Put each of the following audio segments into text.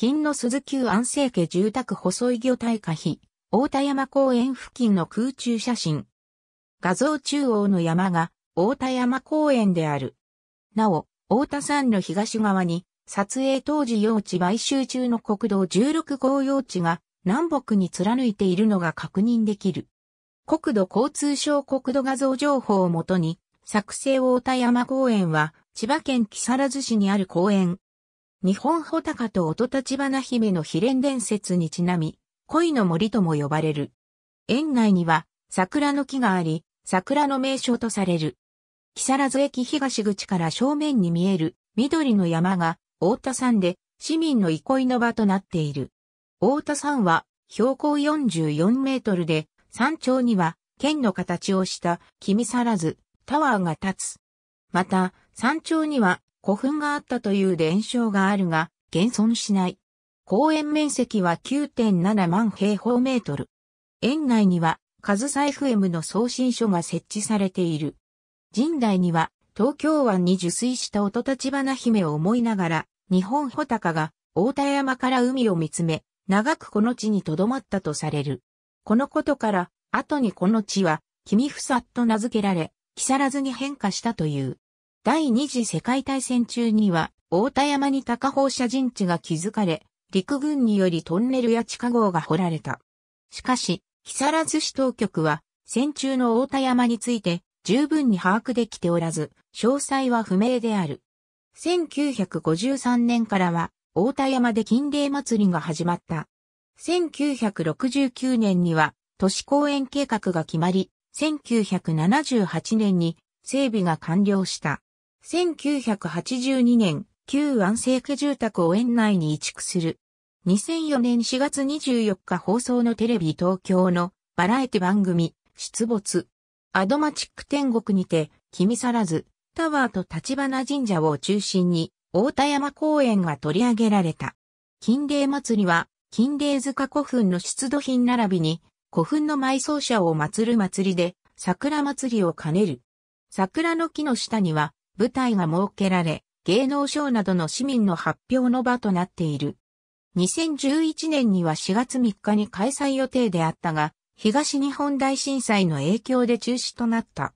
金の鈴宮安政家住宅細井魚体化碑、大田山公園付近の空中写真。画像中央の山が大田山公園である。なお、大田山の東側に、撮影当時用地買収中の国道16号用地が南北に貫いているのが確認できる。国土交通省国土画像情報をもとに、作成大田山公園は、千葉県木更津市にある公園、日本穂高と音立花姫の秘伝伝説にちなみ、恋の森とも呼ばれる。園内には桜の木があり、桜の名所とされる。木更津駅東口から正面に見える緑の山が大田山で市民の憩いの場となっている。大田山は標高44メートルで山頂には剣の形をした君更ずタワーが立つ。また山頂には古墳があったという伝承があるが、現存しない。公園面積は9.7万平方メートル。園内には、カズサ FM の送信所が設置されている。神代には、東京湾に受水した音立花姫を思いながら、日本穂高が、大田山から海を見つめ、長くこの地に留まったとされる。このことから、後にこの地は、君ふさっと名付けられ、木更津に変化したという。第二次世界大戦中には、大田山に高放射陣地が築かれ、陸軍によりトンネルや地下壕が掘られた。しかし、木更津市当局は、戦中の大田山について、十分に把握できておらず、詳細は不明である。1953年からは、大田山で金霊祭りが始まった。1969年には、都市公園計画が決まり、1978年に整備が完了した。1982年、旧安政家住宅を園内に移築する。2004年4月24日放送のテレビ東京のバラエティ番組、出没。アドマチック天国にて、君さらず、タワーと立花神社を中心に、大田山公園が取り上げられた。金霊祭りは、金霊塚古墳の出土品並びに、古墳の埋葬者を祀る祭りで、桜祭りを兼ねる。桜の木の下には、舞台が設けられ、芸能賞などの市民の発表の場となっている。2011年には4月3日に開催予定であったが、東日本大震災の影響で中止となった。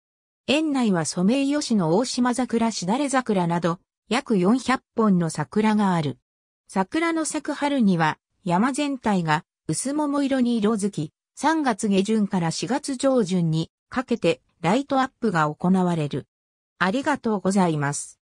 園内はソメイヨシノ大島桜しだれ桜など、約400本の桜がある。桜の咲く春には、山全体が薄桃色に色づき、3月下旬から4月上旬にかけてライトアップが行われる。ありがとうございます。